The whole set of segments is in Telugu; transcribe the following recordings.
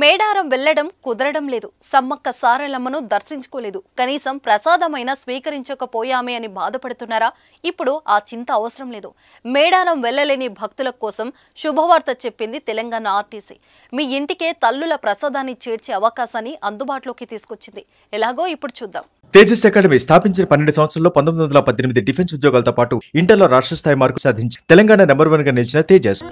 మేడారం వెళ్లడం కుదరడం లేదు సమ్మక్క సారలమ్మను దర్శించుకోలేదు కనీసం ప్రసాదమైన స్వీకరించకపోయామే అని బాధపడుతున్నారా ఇప్పుడు ఆ చింత అవసరం లేదు మేడారం వెళ్లలేని భక్తుల కోసం శుభవార్త చెప్పింది తెలంగాణ ఆర్టీసీ మీ ఇంటికే తల్లుల ప్రసాదాన్ని చేర్చే అవకాశాన్ని అందుబాటులోకి తీసుకొచ్చింది ఎలాగో ఇప్పుడు చూద్దాం తేజస్ అకాడమీ స్థాపించిన పన్నెండు సంవత్సరంలో పంతొమ్మిది వందల పద్దెనిమిది డిఫెన్స్ ఉద్యోగాలతో పాటు ఇంటర్లో రాష్ట్ర స్థాయి మార్కు సాధించి తెలంగాణ నెంబర్ వన్ గా నిలిచిన తేజస్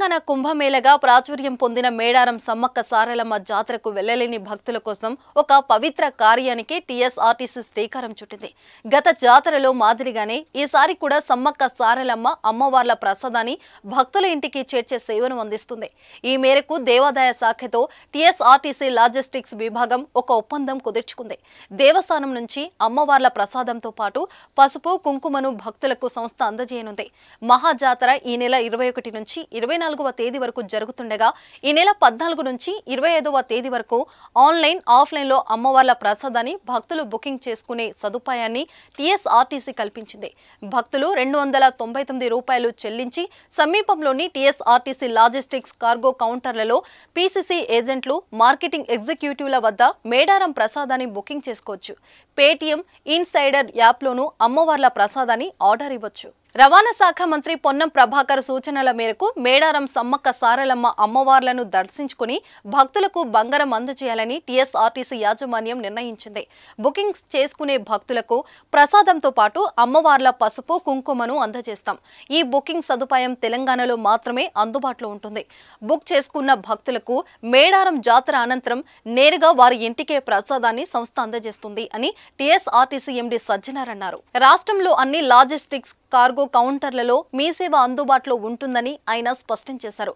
తెలంగాణ కుంభమేళగా ప్రాచుర్యం పొందిన మేడారం సమ్మక్క సారలమ్మ జాతరకు వెళ్లలేని భక్తుల కోసం ఒక పవిత్ర కార్యానికి టీఎస్ఆర్టీసీ శ్రీకారం చుట్టింది గత జాతరలో మాదిరిగానే ఈసారి కూడా సమ్మక్క సారలమ్మ అమ్మవార్ల ప్రసాదాన్ని భక్తుల ఇంటికి చేర్చే సేవను అందిస్తుంది ఈ మేరకు దేవాదాయ శాఖతో టీఎస్ఆర్టీసీ లాజిస్టిక్స్ విభాగం ఒక ఒప్పందం కుదుర్చుకుంది దేవస్థానం నుంచి అమ్మవార్ల ప్రసాదంతో పాటు పసుపు కుంకుమను భక్తులకు సంస్థ అందజేయనుంది మహాజాతర ఈ నెల ఇరవై ఒకటి నుంచి ఇరవై పద్నాలుగవ తేదీ వరకు జరుగుతుండగా ఈ నెల పద్నాలుగు నుంచి ఇరవై ఐదవ తేదీ వరకు ఆన్లైన్ ఆఫ్లైన్లో అమ్మవార్ల ప్రసాదాన్ని భక్తులు బుకింగ్ చేసుకునే సదుపాయాన్ని టీఎస్ఆర్టీసీ కల్పించింది భక్తులు రెండు వందల తొంభై తొమ్మిది రూపాయలు చెల్లించి సమీపంలోని టీఎస్ఆర్టీసీ లాజిస్టిక్స్ కార్గో కౌంటర్లలో పీసీసీ ఏజెంట్లు మార్కెటింగ్ ఎగ్జిక్యూటివ్ల వద్ద మేడారం ప్రసాదాన్ని బుకింగ్ చేసుకోవచ్చు పేటీఎం ఇన్సైడర్ యాప్లోనూ అమ్మవార్ల ప్రసాదాన్ని ఆర్డర్ ఇవ్వచ్చు రవాణా శాఖ మంత్రి పొన్నం ప్రభాకర్ సూచనల మేరకు మేడారం సమ్మక్క సారలమ్మ అమ్మవార్లను దర్శించుకుని భక్తులకు బంగారం అందజేయాలని టీఎస్ఆర్టీసీ యాజమాన్యం నిర్ణయించింది బుకింగ్స్ చేసుకునే భక్తులకు ప్రసాదంతో పాటు అమ్మవార్ల పసుపు కుంకుమను అందజేస్తాం ఈ బుకింగ్ సదుపాయం తెలంగాణలో మాత్రమే అందుబాటులో ఉంటుంది బుక్ చేసుకున్న భక్తులకు మేడారం జాతర అనంతరం నేరుగా వారి ఇంటికే ప్రసాదాన్ని సంస్థ అందజేస్తుంది అని టీఎస్ఆర్టీసీ ఎండీ సజ్జనారన్నారు రాష్ట్రంలో అన్ని లాజిస్టిక్స్ కార్గో కౌంటర్లలో మీసేవ అందుబాటులో ఉంటుందని ఆయన స్పష్టం చేశారు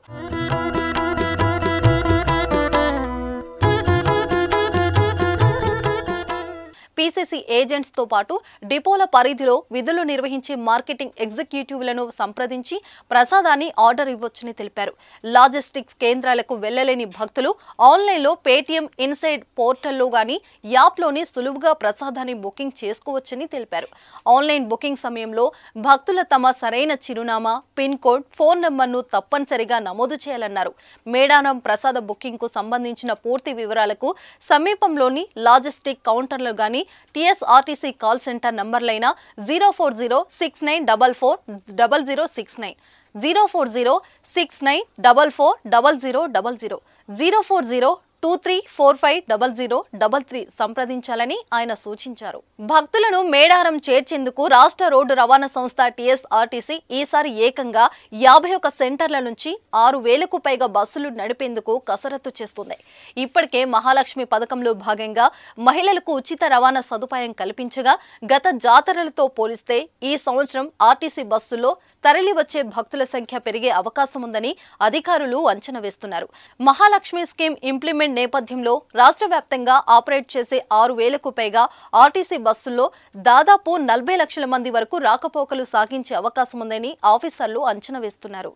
పీసీసీ ఏజెంట్స్తో పాటు డిపోల పరిధిలో విధులు నిర్వహించే మార్కెటింగ్ ఎగ్జిక్యూటివ్లను సంప్రదించి ప్రసాదాన్ని ఆర్డర్ ఇవ్వచ్చని తెలిపారు లాజిస్టిక్స్ కేంద్రాలకు వెళ్లలేని భక్తులు ఆన్లైన్లో పేటీఎం ఇన్సైడ్ పోర్టల్లో గానీ యాప్లోని సులువుగా ప్రసాదాన్ని బుకింగ్ చేసుకోవచ్చని తెలిపారు ఆన్లైన్ బుకింగ్ సమయంలో భక్తుల తమ సరైన చిరునామా పిన్ కోడ్ ఫోన్ నంబర్ను తప్పనిసరిగా నమోదు చేయాలన్నారు మేడానం ప్రసాద బుకింగ్కు సంబంధించిన పూర్తి వివరాలకు సమీపంలోని లాజిస్టిక్ కౌంటర్లు గాని టీఎస్ఆర్టీసీ కాల్ సెంటర్ నంబర్లైన zero four zero six nine double four double zero six nine zero four zero six nine double four double zero double zero zero four zero two three four five double zero double three సంప్రదించాలని ఆయన సూచించారు భక్తులను మేడారం చేర్చేందుకు రాష్ట్ర రోడ్డు రవాణా సంస్థ టీఎస్ఆర్టీసీ ఈసారి ఏకంగా యాభై ఒక సెంటర్ల నుంచి ఆరు వేలకు పైగా బస్సులు నడిపేందుకు కసరత్తు చేస్తుంది ఇప్పటికే మహాలక్ష్మి పథకంలో భాగంగా మహిళలకు ఉచిత రవాణా సదుపాయం కల్పించగా గత జాతరలతో పోలిస్తే ఈ సంవత్సరం ఆర్టీసీ బస్సుల్లో తరలివచ్చే భక్తుల సంఖ్య పెరిగే అవకాశముందని అధికారులు అంచనా వేస్తున్నారు మహాలక్ష్మి స్కీమ్ ఇంప్లిమెంట్ నేపథ్యంలో రాష్ట్ర వ్యాప్తంగా ఆపరేట్ చేసే ఆరు వేలకు పైగా ఆర్టీసీ బస్సుల్లో దాదాపు నలభై లక్షల మంది వరకు రాకపోకలు సాగించే అవకాశం ఉందని ఆఫీసర్లు అంచనా వేస్తున్నారు